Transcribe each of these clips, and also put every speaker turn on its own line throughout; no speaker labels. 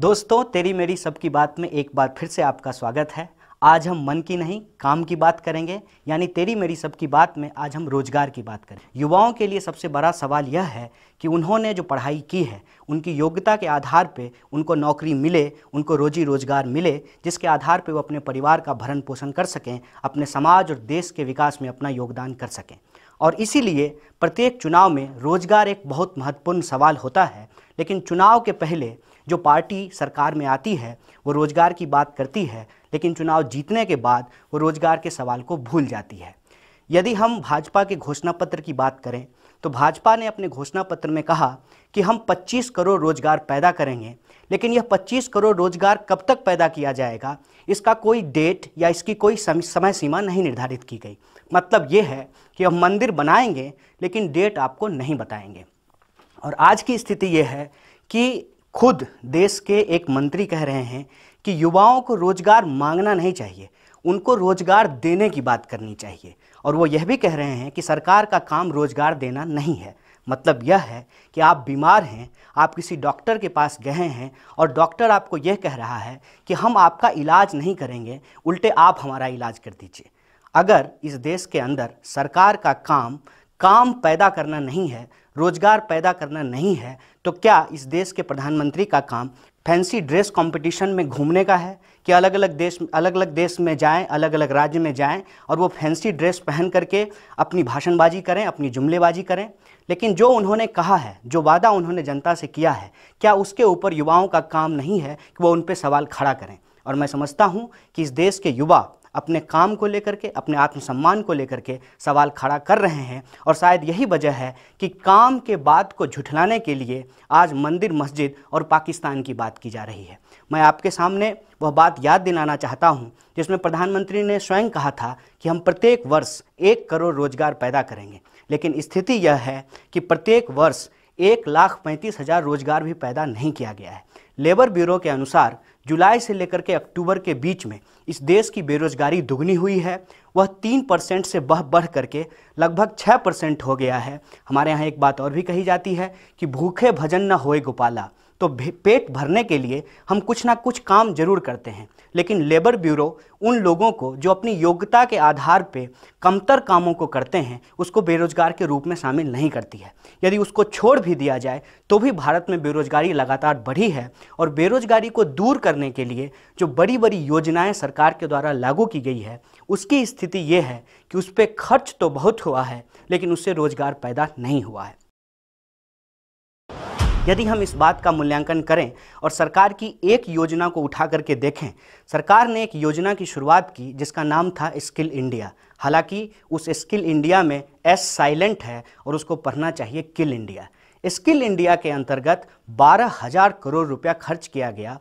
दोस्तों तेरी मेरी सबकी बात में एक बार फिर से आपका स्वागत है आज हम मन की नहीं काम की बात करेंगे यानी तेरी मेरी सबकी बात में आज हम रोजगार की बात करें युवाओं के लिए सबसे बड़ा सवाल यह है कि उन्होंने जो पढ़ाई की है उनकी योग्यता के आधार पे उनको नौकरी मिले उनको रोजी रोजगार मिले जिसके आधार पे वो अपने परिवार का भरण पोषण कर सकें अपने समाज और देश के विकास में अपना योगदान कर सकें और इसीलिए प्रत्येक चुनाव में रोजगार एक बहुत महत्वपूर्ण सवाल होता है लेकिन चुनाव के पहले जो पार्टी सरकार में आती है वो रोज़गार की बात करती है लेकिन चुनाव जीतने के बाद वो रोज़गार के सवाल को भूल जाती है यदि हम भाजपा के घोषणा पत्र की बात करें तो भाजपा ने अपने घोषणा पत्र में कहा कि हम 25 करोड़ रोजगार पैदा करेंगे लेकिन यह 25 करोड़ रोजगार कब तक पैदा किया जाएगा इसका कोई डेट या इसकी कोई समय सीमा नहीं निर्धारित की गई मतलब ये है कि हम मंदिर बनाएंगे लेकिन डेट आपको नहीं बताएंगे और आज की स्थिति ये है कि खुद देश के एक मंत्री कह रहे हैं कि युवाओं को रोजगार मांगना नहीं चाहिए उनको रोजगार देने की बात करनी चाहिए और वो यह भी कह रहे हैं कि सरकार का काम रोजगार देना नहीं है मतलब यह है कि आप बीमार हैं आप किसी डॉक्टर के पास गए हैं और डॉक्टर आपको यह कह रहा है कि हम आपका इलाज नहीं करेंगे उल्टे आप हमारा इलाज कर दीजिए अगर इस देश के अंदर सरकार का काम काम पैदा करना नहीं है रोजगार पैदा करना नहीं है तो क्या इस देश के प्रधानमंत्री का काम फैंसी ड्रेस कंपटीशन में घूमने का है कि अलग अलग देश अलग अलग देश में जाएं अलग अलग राज्य में जाएं और वो फैंसी ड्रेस पहन करके अपनी भाषणबाजी करें अपनी जुमलेबाजी करें लेकिन जो उन्होंने कहा है जो वादा उन्होंने जनता से किया है क्या उसके ऊपर युवाओं का काम नहीं है कि वो उन पर सवाल खड़ा करें और मैं समझता हूँ कि इस देश के युवा अपने काम को लेकर के अपने आत्मसम्मान को लेकर के सवाल खड़ा कर रहे हैं और शायद यही वजह है कि काम के बाद को झुठलाने के लिए आज मंदिर मस्जिद और पाकिस्तान की बात की जा रही है मैं आपके सामने वह बात याद दिलाना चाहता हूं जिसमें प्रधानमंत्री ने स्वयं कहा था कि हम प्रत्येक वर्ष एक करोड़ रोजगार पैदा करेंगे लेकिन स्थिति यह है कि प्रत्येक वर्ष एक लाख पैंतीस हज़ार रोजगार भी पैदा नहीं किया गया है लेबर ब्यूरो के अनुसार जुलाई से लेकर के अक्टूबर के बीच में इस देश की बेरोजगारी दुगनी हुई है वह तीन परसेंट से बह बढ़ करके लगभग छः परसेंट हो गया है हमारे यहाँ एक बात और भी कही जाती है कि भूखे भजन न होए गोपाला तो पेट भरने के लिए हम कुछ ना कुछ काम जरूर करते हैं लेकिन लेबर ब्यूरो उन लोगों को जो अपनी योग्यता के आधार पे कमतर कामों को करते हैं उसको बेरोजगार के रूप में शामिल नहीं करती है यदि उसको छोड़ भी दिया जाए तो भी भारत में बेरोजगारी लगातार बढ़ी है और बेरोजगारी को दूर करने के लिए जो बड़ी बड़ी योजनाएं सरकार के द्वारा लागू की गई है उसकी स्थिति ये है कि उस पर खर्च तो बहुत हुआ है लेकिन उससे रोजगार पैदा नहीं हुआ है यदि हम इस बात का मूल्यांकन करें और सरकार की एक योजना को उठा करके देखें सरकार ने एक योजना की शुरुआत की जिसका नाम था स्किल इंडिया हालांकि उस स्किल इंडिया में एस साइलेंट है और उसको पढ़ना चाहिए किल इंडिया स्किल इंडिया के अंतर्गत बारह हज़ार करोड़ रुपया खर्च किया गया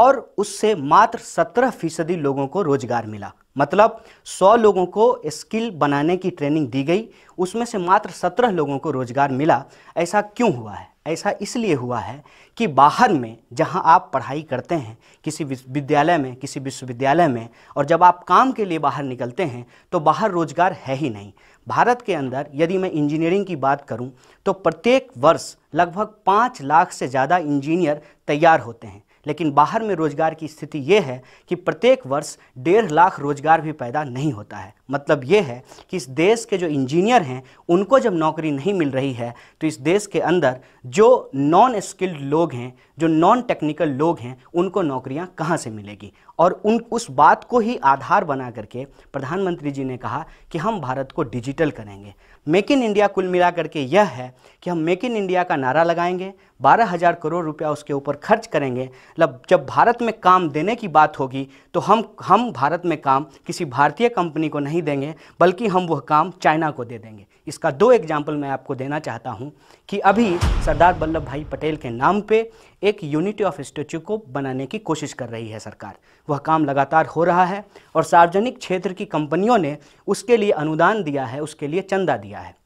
और उससे मात्र सत्रह फीसदी लोगों को रोज़गार मिला मतलब 100 लोगों को स्किल बनाने की ट्रेनिंग दी गई उसमें से मात्र 17 लोगों को रोज़गार मिला ऐसा क्यों हुआ है ऐसा इसलिए हुआ है कि बाहर में जहां आप पढ़ाई करते हैं किसी विद्यालय में किसी विश्वविद्यालय में और जब आप काम के लिए बाहर निकलते हैं तो बाहर रोज़गार है ही नहीं भारत के अंदर यदि मैं इंजीनियरिंग की बात करूं तो प्रत्येक वर्ष लगभग पाँच लाख से ज़्यादा इंजीनियर तैयार होते हैं लेकिन बाहर में रोजगार की स्थिति ये है कि प्रत्येक वर्ष डेढ़ लाख रोजगार भी पैदा नहीं होता है मतलब ये है कि इस देश के जो इंजीनियर हैं उनको जब नौकरी नहीं मिल रही है तो इस देश के अंदर जो नॉन स्किल्ड लोग हैं जो नॉन टेक्निकल लोग हैं उनको नौकरियां कहां से मिलेगी और उन उस बात को ही आधार बना करके प्रधानमंत्री जी ने कहा कि हम भारत को डिजिटल करेंगे मेक इन इंडिया कुल मिला करके यह है कि हम मेक इन इंडिया का नारा लगाएंगे बारह हज़ार करोड़ रुपया उसके ऊपर खर्च करेंगे मतलब जब भारत में काम देने की बात होगी तो हम हम भारत में काम किसी भारतीय कंपनी को नहीं देंगे बल्कि हम वह काम चाइना को दे देंगे इसका दो एग्जाम्पल मैं आपको देना चाहता हूँ कि अभी सरदार वल्लभ भाई पटेल के नाम पे एक यूनिटी ऑफ स्टेच्यू को बनाने की कोशिश कर रही है सरकार वह काम लगातार हो रहा है और सार्वजनिक क्षेत्र की कंपनियों ने उसके लिए अनुदान दिया है उसके लिए चंदा दिया है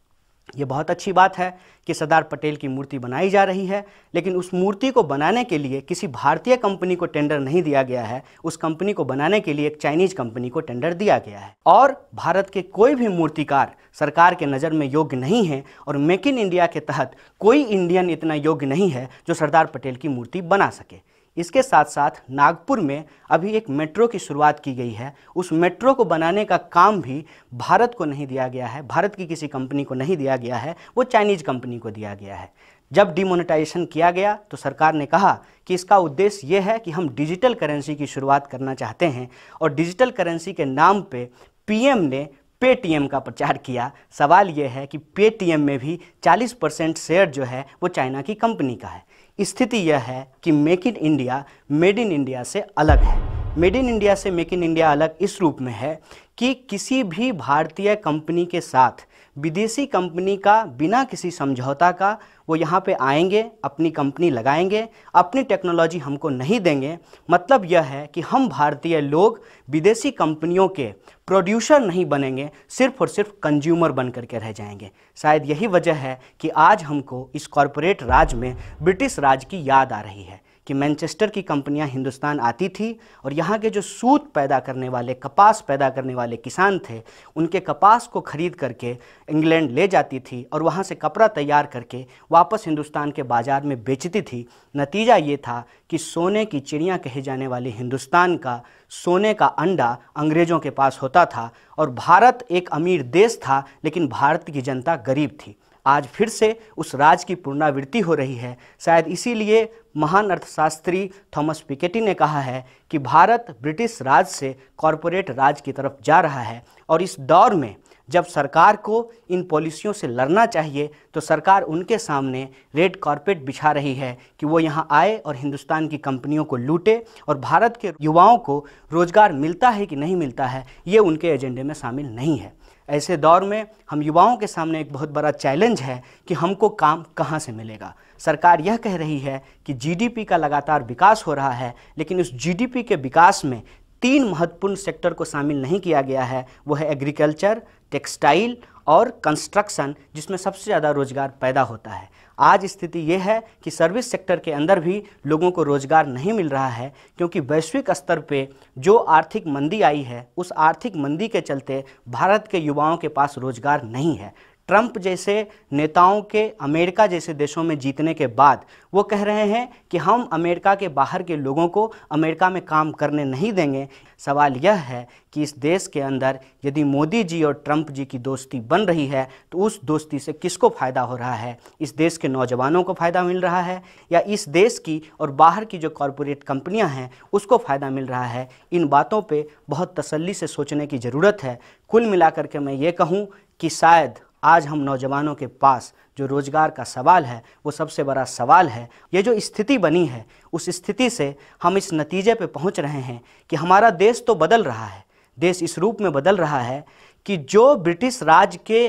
ये बहुत अच्छी बात है कि सरदार पटेल की मूर्ति बनाई जा रही है लेकिन उस मूर्ति को बनाने के लिए किसी भारतीय कंपनी को टेंडर नहीं दिया गया है उस कंपनी को बनाने के लिए एक चाइनीज कंपनी को टेंडर दिया गया है और भारत के कोई भी मूर्तिकार सरकार के नज़र में योग्य नहीं है और मेक इन इंडिया के तहत कोई इंडियन इतना योग्य नहीं है जो सरदार पटेल की मूर्ति बना सके इसके साथ साथ नागपुर में अभी एक मेट्रो की शुरुआत की गई है उस मेट्रो को बनाने का काम भी भारत को नहीं दिया गया है भारत की किसी कंपनी को नहीं दिया गया है वो चाइनीज कंपनी को दिया गया है जब डिमोनेटाइजेशन किया गया तो सरकार ने कहा कि इसका उद्देश्य ये है कि हम डिजिटल करेंसी की शुरुआत करना चाहते हैं और डिजिटल करेंसी के नाम पर पी ने पेटीएम का प्रचार किया सवाल ये है कि पेटीएम में भी 40 परसेंट शेयर जो है वो चाइना की कंपनी का है स्थिति यह है कि make in India made in India से अलग है मेड इन इंडिया से मेक इन इंडिया अलग इस रूप में है कि किसी भी भारतीय कंपनी के साथ विदेशी कंपनी का बिना किसी समझौता का वो यहाँ पे आएंगे अपनी कंपनी लगाएंगे अपनी टेक्नोलॉजी हमको नहीं देंगे मतलब यह है कि हम भारतीय लोग विदेशी कंपनियों के प्रोड्यूसर नहीं बनेंगे सिर्फ और सिर्फ कंज्यूमर बन करके रह जाएंगे शायद यही वजह है कि आज हमको इस कॉरपोरेट राज में ब्रिटिश राज की याद आ रही है कि मैनचेस्टर की कंपनियां हिंदुस्तान आती थी और यहाँ के जो सूत पैदा करने वाले कपास पैदा करने वाले किसान थे उनके कपास को खरीद करके इंग्लैंड ले जाती थी और वहाँ से कपड़ा तैयार करके वापस हिंदुस्तान के बाज़ार में बेचती थी नतीजा ये था कि सोने की चिड़िया कहे जाने वाले हिंदुस्तान का सोने का अंडा अंग्रेज़ों के पास होता था और भारत एक अमीर देश था लेकिन भारत की जनता गरीब थी आज फिर से उस राज की पुनरावृत्ति हो रही है शायद इसीलिए महान अर्थशास्त्री थॉमस पिकेटी ने कहा है कि भारत ब्रिटिश राज से कॉरपोरेट राज की तरफ जा रहा है और इस दौर में जब सरकार को इन पॉलिसियों से लड़ना चाहिए तो सरकार उनके सामने रेड कारपेट बिछा रही है कि वो यहाँ आए और हिंदुस्तान की कंपनियों को लूटे और भारत के युवाओं को रोज़गार मिलता है कि नहीं मिलता है ये उनके एजेंडे में शामिल नहीं है ऐसे दौर में हम युवाओं के सामने एक बहुत बड़ा चैलेंज है कि हमको काम कहाँ से मिलेगा सरकार यह कह रही है कि जीडीपी का लगातार विकास हो रहा है लेकिन उस जीडीपी के विकास में तीन महत्वपूर्ण सेक्टर को शामिल नहीं किया गया है वो है एग्रीकल्चर टेक्सटाइल और कंस्ट्रक्शन जिसमें सबसे ज़्यादा रोजगार पैदा होता है आज स्थिति यह है कि सर्विस सेक्टर के अंदर भी लोगों को रोज़गार नहीं मिल रहा है क्योंकि वैश्विक स्तर पे जो आर्थिक मंदी आई है उस आर्थिक मंदी के चलते भारत के युवाओं के पास रोज़गार नहीं है ट्रंप जैसे नेताओं के अमेरिका जैसे देशों में जीतने के बाद वो कह रहे हैं कि हम अमेरिका के बाहर के लोगों को अमेरिका में काम करने नहीं देंगे सवाल यह है कि इस देश के अंदर यदि मोदी जी और ट्रंप जी की दोस्ती बन रही है तो उस दोस्ती से किसको फ़ायदा हो रहा है इस देश के नौजवानों को फ़ायदा मिल रहा है या इस देश की और बाहर की जो कॉरपोरेट कंपनियाँ हैं उसको फ़ायदा मिल रहा है इन बातों पर बहुत तसली से सोचने की ज़रूरत है कुल मिलाकर के मैं ये कहूँ कि शायद आज हम नौजवानों के पास जो रोज़गार का सवाल है वो सबसे बड़ा सवाल है ये जो स्थिति बनी है उस स्थिति से हम इस नतीजे पे पहुंच रहे हैं कि हमारा देश तो बदल रहा है देश इस रूप में बदल रहा है कि जो ब्रिटिश राज के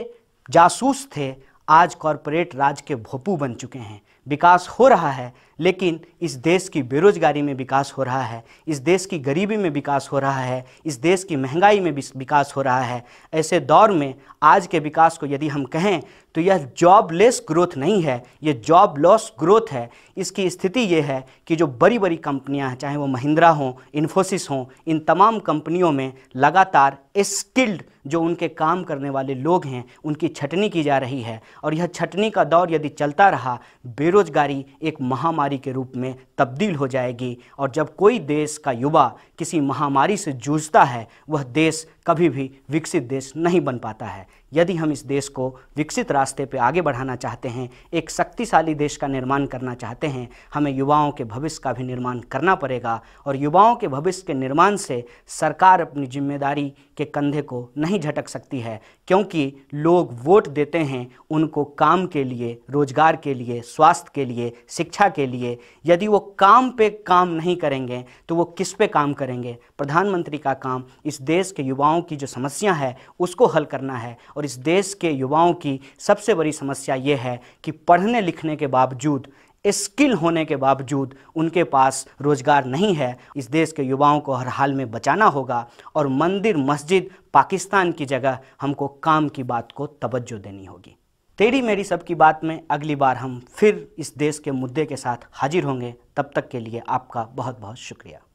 जासूस थे आज कॉरपोरेट राज के भोपू बन चुके हैं विकास हो रहा है लेकिन इस देश की बेरोजगारी में विकास हो रहा है इस देश की गरीबी में विकास हो रहा है इस देश की महंगाई में विकास हो रहा है ऐसे दौर में आज के विकास को यदि हम कहें तो यह जॉब लेस ग्रोथ नहीं है यह जॉब लॉस ग्रोथ है इसकी स्थिति यह है कि जो बड़ी बड़ी कंपनियां हैं चाहे वो महिंद्रा हों इन्फोसिस हों इन तमाम कंपनियों में लगातार स्किल्ड जो उनके काम करने वाले लोग हैं उनकी छटनी की जा रही है और यह छटनी का दौर यदि चलता रहा बेरोजगारी एक महामारी के रूप में तब्दील हो जाएगी और जब कोई देश का युवा किसी महामारी से जूझता है वह देश कभी भी विकसित देश नहीं बन पाता है यदि हम इस देश को विकसित रास्ते पर आगे बढ़ाना चाहते हैं एक शक्तिशाली देश का निर्माण करना चाहते हैं हमें युवाओं के भविष्य का भी निर्माण करना पड़ेगा और युवाओं के भविष्य के निर्माण से सरकार अपनी जिम्मेदारी के कंधे को नहीं झटक सकती है क्योंकि लोग वोट देते हैं उनको काम के लिए रोजगार के लिए स्वास्थ्य के लिए शिक्षा के लिए यदि वो काम पे काम नहीं करेंगे तो वो किस पे काम करेंगे प्रधानमंत्री का काम इस देश के युवाओं की जो समस्या है उसको हल करना है और इस देश के युवाओं की सबसे बड़ी समस्या ये है कि पढ़ने लिखने के बावजूद स्किल होने के बावजूद उनके पास रोज़गार नहीं है इस देश के युवाओं को हर हाल में बचाना होगा और मंदिर मस्जिद पाकिस्तान की जगह हमको काम की बात को तवज्जो देनी होगी तेरी मेरी सब की बात में अगली बार हम फिर इस देश के मुद्दे के साथ हाजिर होंगे तब तक के लिए आपका बहुत बहुत शुक्रिया